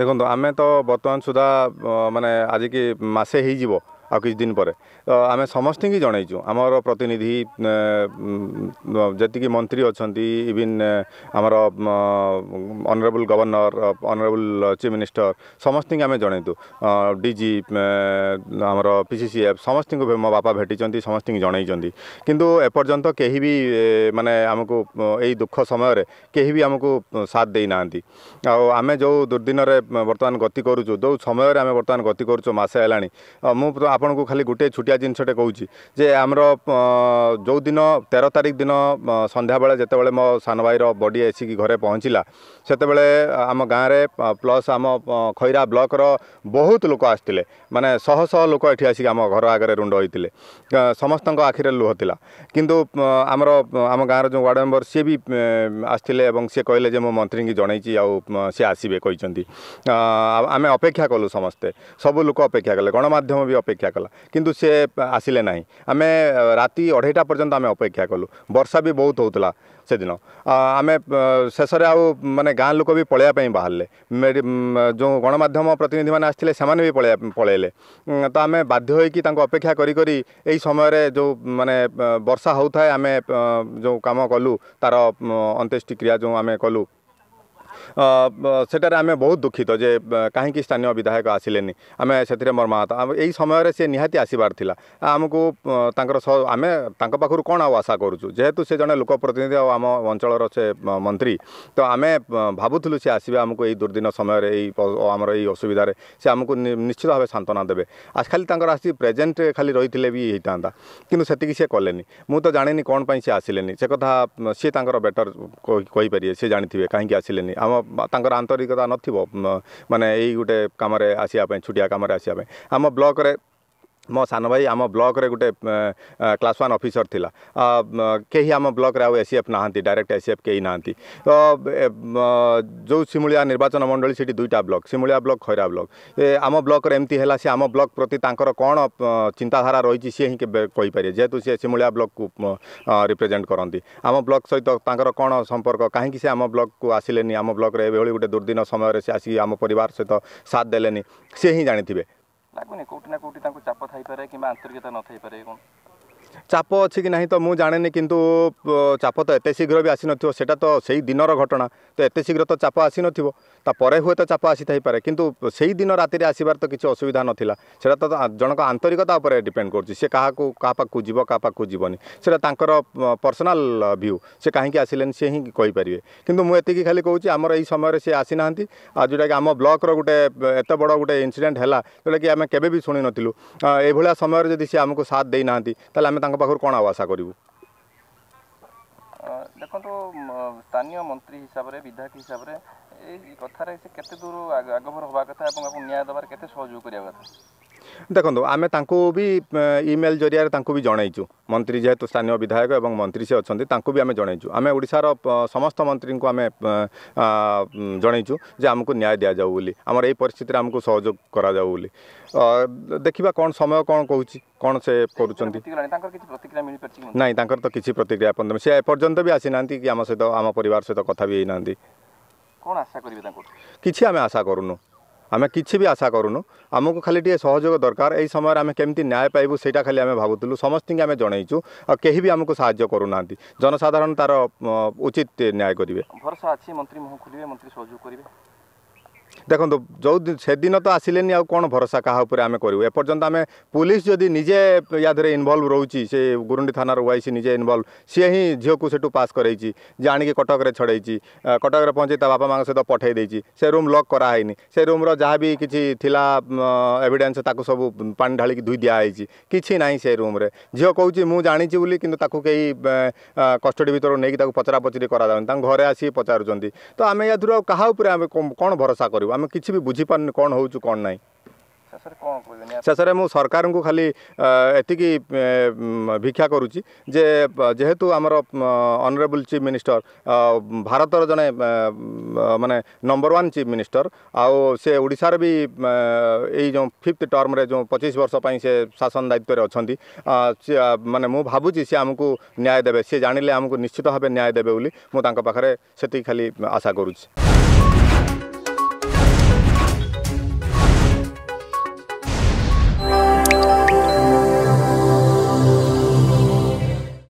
ଦେଖନ୍ତୁ ଆମେ ତ ବର୍ତ୍ତମାନ ସୁଦ୍ଧା ମାନେ ଆଜିକି ମାସେ ହେଇଯିବ ଆଉ କିଛି ଦିନ ପରେ ତ ଆମେ ସମସ୍ତଙ୍କୁ ଜଣାଇଛୁ ଆମର ପ୍ରତିନିଧି ଯେତିକି ମନ୍ତ୍ରୀ ଅଛନ୍ତି ଇଭିନ୍ ଆମର honourable governor honourable chief minister ସମସ୍ତଙ୍କୁ ଆମେ ଜଣାଇଛୁ ଡିଜି ଆମର ପି ସି ସି ଏଫ୍ ସମସ୍ତଙ୍କୁ ମୋ ବାପା ଭେଟିଛନ୍ତି ସମସ୍ତଙ୍କୁ ଜଣାଇଛନ୍ତି କିନ୍ତୁ ଏପର୍ଯ୍ୟନ୍ତ କେହି ବି ମାନେ ଆମକୁ ଏଇ ଦୁଃଖ ସମୟରେ କେହି ବି ଆମକୁ ସାଥ ଦେଇନାହାନ୍ତି ଆଉ ଆମେ ଯେଉଁ ଦୁର୍ଦିନରେ ବର୍ତ୍ତମାନ ଗତି କରୁଛୁ ଯେଉଁ ସମୟରେ ଆମେ ବର୍ତ୍ତମାନ ଗତି କରୁଛୁ ମାସେ ହେଲାଣି ମୁଁ ଆପଣଙ୍କୁ ଖାଲି ଗୋଟିଏ ଛୋଟିଆ ଜିନିଷଟେ କହୁଛି ଯେ ଆମର ଯେଉଁ ଦିନ ତେର ତାରିଖ ଦିନ ସନ୍ଧ୍ୟାବେଳେ ଯେତେବେଳେ ମୋ ସାନ ଭାଇର ବଡ଼ି ଆସିକି ଘରେ ପହଞ୍ଚିଲା ସେତେବେଳେ ଆମ ଗାଁରେ ପ୍ଲସ୍ ଆମ ଖଇରା ବ୍ଲକର ବହୁତ ଲୋକ ଆସିଥିଲେ ମାନେ ଶହ ଶହ ଲୋକ ଏଠି ଆସିକି ଆମ ଘର ଆଗରେ ରୁଣ୍ଡ ହୋଇଥିଲେ ସମସ୍ତଙ୍କ ଆଖିରେ ଲୁହ ଥିଲା କିନ୍ତୁ ଆମର ଆମ ଗାଁର ଯେଉଁ ୱାର୍ଡ଼ ମେମ୍ବର ସିଏ ବି ଆସିଥିଲେ ଏବଂ ସିଏ କହିଲେ ଯେ ମୁଁ ମନ୍ତ୍ରୀଙ୍କୁ ଜଣେଇଛି ଆଉ ସେ ଆସିବେ କହିଛନ୍ତି ଆମେ ଅପେକ୍ଷା କଲୁ ସମସ୍ତେ ସବୁ ଲୋକ ଅପେକ୍ଷା କଲେ ଗଣମାଧ୍ୟମ ବି ଅପେକ୍ଷା ଅପେକ୍ଷା କଲା କିନ୍ତୁ ସେ ଆସିଲେ ନାହିଁ ଆମେ ରାତି ଅଢ଼େଇଟା ପର୍ଯ୍ୟନ୍ତ ଆମେ ଅପେକ୍ଷା କଲୁ ବର୍ଷା ବି ବହୁତ ହେଉଥିଲା ସେଦିନ ଆମେ ଶେଷରେ ଆଉ ମାନେ ଗାଁ ଲୋକ ବି ପଳେଇବା ପାଇଁ ବାହାରିଲେ ଯେଉଁ ଗଣମାଧ୍ୟମ ପ୍ରତିନିଧିମାନେ ଆସିଥିଲେ ସେମାନେ ବି ପଳାଇ ପଳେଇଲେ ତ ଆମେ ବାଧ୍ୟ ହୋଇକି ତାଙ୍କୁ ଅପେକ୍ଷା କରି କରି ଏଇ ସମୟରେ ଯେଉଁ ମାନେ ବର୍ଷା ହେଉଥାଏ ଆମେ ଯେଉଁ କାମ କଲୁ ତା'ର ଅନ୍ତେଷ୍ଟିକ୍ରିୟା ଯେଉଁ ଆମେ କଲୁ ସେଠାରେ ଆମେ ବହୁତ ଦୁଃଖିତ ଯେ କାହିଁକି ସ୍ଥାନୀୟ ବିଧାୟକ ଆସିଲେନି ଆମେ ସେଥିରେ ମର୍ମାହତ ଏଇ ସମୟରେ ସେ ନିହାତି ଆସିବାର ଥିଲା ଆମକୁ ତାଙ୍କର ଆମେ ତାଙ୍କ ପାଖରୁ କ'ଣ ଆଉ ଆଶା କରୁଛୁ ଯେହେତୁ ସେ ଜଣେ ଲୋକପ୍ରତିନିଧି ଆଉ ଆମ ଅଞ୍ଚଳର ସେ ମନ୍ତ୍ରୀ ତ ଆମେ ଭାବୁଥିଲୁ ସେ ଆସିବେ ଆମକୁ ଏଇ ଦୁର୍ଦିନ ସମୟରେ ଏଇ ଆମର ଏଇ ଅସୁବିଧାରେ ସେ ଆମକୁ ନିଶ୍ଚିତ ଭାବେ ସାନ୍ତ୍ୱନା ଦେବେ ଆଜି ଖାଲି ତାଙ୍କର ଆସି ପ୍ରେଜେଣ୍ଟ ଖାଲି ରହିଥିଲେ ବି ହେଇଥାନ୍ତା କିନ୍ତୁ ସେତିକି ସେ କଲେନି ମୁଁ ତ ଜାଣିନି କ'ଣ ପାଇଁ ସେ ଆସିଲେନି ସେ କଥା ସିଏ ତାଙ୍କର ବେଟର କହିପାରିବେ ସେ ଜାଣିଥିବେ କାହିଁକି ଆସିଲେନି ଆମ ତାଙ୍କର ଆନ୍ତରିକତା ନଥିବ ମାନେ ଏଇ ଗୋଟେ କାମରେ ଆସିବା ପାଇଁ ଛୁଟିଆ କାମରେ ଆସିବା ପାଇଁ ଆମ ବ୍ଲକରେ ମୋ ସାନ ଭାଇ ଆମ ବ୍ଲକରେ ଗୋଟେ କ୍ଲାସ୍ ୱାନ୍ ଅଫିସର ଥିଲା କେହି ଆମ ବ୍ଲକରେ ଆଉ ଏସିଏଫ୍ ନାହାନ୍ତି ଡାଇରେକ୍ଟ ଏସିଏଫ୍ କେହି ନାହାନ୍ତି ତ ଯେଉଁ ସିମୁଳିଆ ନିର୍ବାଚନ ମଣ୍ଡଳୀ ସେଠି ଦୁଇଟା block Simulia block Khaira block ଆମ ବ୍ଲକରେ ଏମିତି ହେଲା ସେ ଆମ ବ୍ଲକ୍ ପ୍ରତି ତାଙ୍କର କ'ଣ ଚିନ୍ତାଧାରା ରହିଛି ସିଏ ହିଁ କେବେ କହିପାରିବେ ଯେହେତୁ ସିଏ ସିମୁଳିଆ ବ୍ଲକ୍କୁ ରିପ୍ରେଜେଣ୍ଟ କରନ୍ତି ଆମ ବ୍ଲକ୍ ସହିତ ତାଙ୍କର କ'ଣ ସମ୍ପର୍କ କାହିଁକି ସେ ଆମ ବ୍ଲକ୍କୁ ଆସିଲେନି ଆମ ବ୍ଲକ୍ରେ ଏଭଳି ଗୋଟେ ଦୁର୍ଦିନ ସମୟରେ ସେ ଆସିକି ଆମ ପରିବାର ସହିତ ସାଥ୍ ଦେଲେନି ସିଏ ହିଁ ଜାଣିଥିବେ ଲାଗୁନି କୋଉଠି ନା କୋଉଠି ତାଙ୍କୁ ଚାପ ଥାଇପାରେ କିମ୍ବା ଆନ୍ତରିକତା ନଥାଇପାରେ କ'ଣ ଚାପ ଅଛି କି ନାହିଁ ତ ମୁଁ ଜାଣିନି କିନ୍ତୁ ଚାପ ତ ଏତେ ଶୀଘ୍ର ବି ଆସିନଥିବ ସେଇଟା ତ ସେଇ ଦିନର ଘଟଣା ତ ଏତେ ଶୀଘ୍ର ତ ଚାପ ଆସିନଥିବ ତାପରେ ହୁଏତ ଚାପ ଆସିଥାଇପାରେ କିନ୍ତୁ ସେଇ ଦିନ ରାତିରେ ଆସିବାର ତ କିଛି ଅସୁବିଧା ନଥିଲା ସେଇଟା ତ ଜଣଙ୍କ ଆନ୍ତରିକତା ଉପରେ ଡିପେଣ୍ଡ କରୁଛି ସେ କାହାକୁ କାହା ପାଖକୁ ଯିବ କାହା ପାଖକୁ ଯିବନି ସେଇଟା ତାଙ୍କର ପର୍ସନାଲ୍ ଭ୍ୟୁ ସେ କାହିଁକି ଆସିଲେନି ସେ ହିଁ କହିପାରିବେ କିନ୍ତୁ ମୁଁ ଏତିକି ଖାଲି କହୁଛି ଆମର ଏଇ ସମୟରେ ସେ ଆସିନାହାନ୍ତି ଆଉ ଯେଉଁଟାକି ଆମ ବ୍ଲକ୍ର ଗୋଟେ ଏତେ ବଡ଼ ଗୋଟେ ଇନସିଡେଣ୍ଟ ହେଲା ଯେଉଁଟାକି ଆମେ କେବେ ବି ଶୁଣିନଥିଲୁ ଏଇଭଳିଆ ସମୟରେ ଯଦି ସେ ଆମକୁ ସାଥ ଦେଇନାହାନ୍ତି ତାହେଲେ ଆମେ ତାଙ୍କ ପାଖରୁ କ'ଣ ଆଉ ଆଶା କରିବୁ ଦେଖନ୍ତୁ ସ୍ଥାନୀୟ ମନ୍ତ୍ରୀ ହିସାବରେ ବିଧାୟକ ହିସାବରେ এই কথার সে কেতে দূর আগভর হওয়ার কথা এবং ন্যায় দেবার কেতে সহযোগ করার কথা ଦେଖନ୍ତୁ ଆମେ ତାଙ୍କୁ ବି ଇମେଲ୍ ଜରିଆରେ ତାଙ୍କୁ ବି ଜଣାଇଛୁ ମନ୍ତ୍ରୀ ଯେହେତୁ ସ୍ଥାନୀୟ ବିଧାୟକ ଏବଂ ମନ୍ତ୍ରୀ ସେ ଅଛନ୍ତି ତାଙ୍କୁ ବି ଆମେ ଜଣାଇଛୁ ଆମେ ଓଡ଼ିଶାର ସମସ୍ତ ମନ୍ତ୍ରୀଙ୍କୁ ଆମେ ଜଣାଇଛୁ ଯେ ଆମକୁ ନ୍ୟାୟ ଦିଆଯାଉ ବୋଲି ଆମର ଏଇ ପରିସ୍ଥିତିରେ ଆମକୁ ସହଯୋଗ କରାଯାଉ ବୋଲି ଦେଖିବା କ'ଣ ସମୟ କ'ଣ କହୁଛି କ'ଣ ସେ କରୁଛନ୍ତି ନାହିଁ ତାଙ୍କର ତ କିଛି ପ୍ରତିକ୍ରିୟା ପର୍ଯ୍ୟନ୍ତ ସେ ଏପର୍ଯ୍ୟନ୍ତ ବି ଆସିନାହାନ୍ତି କି ଆମ ସହିତ ଆମ ପରିବାର ସହିତ କଥା ବି ହେଇନାହାନ୍ତି କ'ଣ ଆଶା କରିବେ ତାଙ୍କୁ କିଛି ଆମେ ଆଶା କରୁନୁ ଆମେ କିଛି ବି ଆଶା କରୁନୁ ଆମକୁ ଖାଲି ଟିକେ ସହଯୋଗ ଦରକାର ଏଇ ସମୟରେ ଆମେ କେମିତି ନ୍ୟାୟ ପାଇବୁ ସେଇଟା ଖାଲି ଆମେ ଭାବୁଥିଲୁ ସମସ୍ତଙ୍କୁ ଆମେ ଜଣେଇଛୁ ଆଉ କେହି ବି ଆମକୁ ସାହାଯ୍ୟ କରୁନାହାନ୍ତି ଜନସାଧାରଣ ତାର ଉଚିତ ନ୍ୟାୟ କରିବେ ଭରସା ଅଛି ମନ୍ତ୍ରୀ ମୁହଁ ଖୋଲିବେ ମନ୍ତ୍ରୀ ସହଯୋଗ କରିବେ ଦେଖନ୍ତୁ ଯେଉଁ ସେଦିନ ତ ଆସିଲେନି ଆଉ କ'ଣ ଭରସା କାହା ଉପରେ ଆମେ କରିବୁ ଏପର୍ଯ୍ୟନ୍ତ ଆମେ ପୋଲିସ ଯଦି ନିଜେ ୟା ଦେହରେ ଇନଭଲ୍ଭ ରହୁଛି ସେ ଗୁରୁଣ୍ଡି ଥାନାର ୱାଇସି ନିଜେ ଇନଭଲ୍ଭ ସିଏ ହିଁ ଝିଅକୁ ସେଠୁ ପାସ୍ କରେଇଛି ଯେ ଆଣିକି କଟକରେ ଛଡ଼େଇଛି କଟକରେ ପହଞ୍ଚି ତା ବାପା ମାଆଙ୍କ ସହିତ ପଠାଇ ଦେଇଛି ସେ ରୁମ୍ ଲକ୍ କରାହେଇନି ସେ ରୁମ୍ର ଯାହା ବି କିଛି ଥିଲା ଏଭିଡେନ୍ସ ତାକୁ ସବୁ ପାଣି ଢାଳିକି ଧୋଇ ଦିଆହେଇଛି କିଛି ନାହିଁ ସେ ରୁମ୍ରେ ଝିଅ କହୁଛି ମୁଁ ଜାଣିଛି ବୋଲି କିନ୍ତୁ ତାକୁ କେହି କଷ୍ଟଡ଼ି ଭିତରୁ ନେଇକି ତାକୁ ପଚରାପଚରି କରାଯାଉନି ତାଙ୍କ ଘରେ ଆସିକି ପଚାରୁଛନ୍ତି ତ ଆମେ ୟା ଦେହରୁ ଆଉ କାହା ଉପରେ ଆମେ କ'ଣ ଭରସା କରିବୁ ଆମେ କିଛି ବି ବୁଝିପାରୁନି କ'ଣ ହେଉଛୁ କ'ଣ ନାହିଁ ଶେଷରେ ମୁଁ ସରକାରଙ୍କୁ ଖାଲି ଏତିକି ଭିକ୍ଷା କରୁଛି ଯେ ଯେହେତୁ ଆମର ଅନରେବୁଲ୍ ଚିଫ୍ ମିନିଷ୍ଟର ଭାରତର ଜଣେ ମାନେ ନମ୍ବର ୱାନ୍ ଚିଫ୍ ମିନିଷ୍ଟର ଆଉ ସେ ଓଡ଼ିଶାର ବି ଏଇ ଯେଉଁ ଫିଫ୍ଥ ଟର୍ମରେ ଯେଉଁ ପଚିଶ ବର୍ଷ ପାଇଁ ସେ ଶାସନ ଦାୟିତ୍ୱରେ ଅଛନ୍ତି ମାନେ ମୁଁ ଭାବୁଛି ସେ ଆମକୁ ନ୍ୟାୟ ଦେବେ ସେ ଜାଣିଲେ ଆମକୁ ନିଶ୍ଚିତ ଭାବେ ନ୍ୟାୟ ଦେବେ ବୋଲି ମୁଁ ତାଙ୍କ ପାଖରେ ସେତିକି ଖାଲି ଆଶା କରୁଛି